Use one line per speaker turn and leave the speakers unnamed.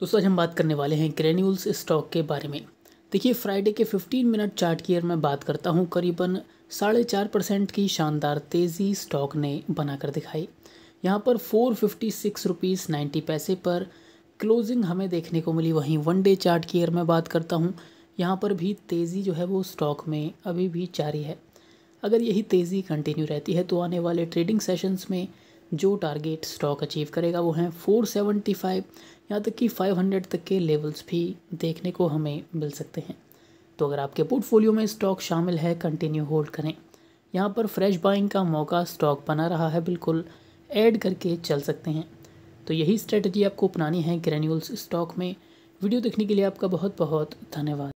दोस्तों आज हम बात करने वाले हैं ग्रेन्यूल्स स्टॉक के बारे में देखिए फ्राइडे के 15 मिनट चार्ट की अगर मैं बात करता हूँ करीबन साढ़े चार परसेंट की शानदार तेज़ी स्टॉक ने बनाकर दिखाई यहाँ पर four fifty six rupees ninety पैसे पर क्लोजिंग हमें देखने को मिली वहीं वन डे चार्ट की अगर मैं बात करता हूँ यहाँ पर भी तेज़ी जो है वो स्टॉक में अभी भी जारी है अगर यही तेज़ी कंटिन्यू रहती है तो आने वाले ट्रेडिंग सेशंस में जो टारगेट स्टॉक अचीव करेगा वो हैं 475 यहाँ तक कि 500 तक के लेवल्स भी देखने को हमें मिल सकते हैं तो अगर आपके पोर्टफोलियो में स्टॉक शामिल है कंटिन्यू होल्ड करें यहाँ पर फ्रेश बाइंग का मौका स्टॉक बना रहा है बिल्कुल ऐड करके चल सकते हैं तो यही स्ट्रेटजी आपको अपनानी है ग्रेन्यूल्स स्टॉक में वीडियो देखने के लिए आपका बहुत बहुत धन्यवाद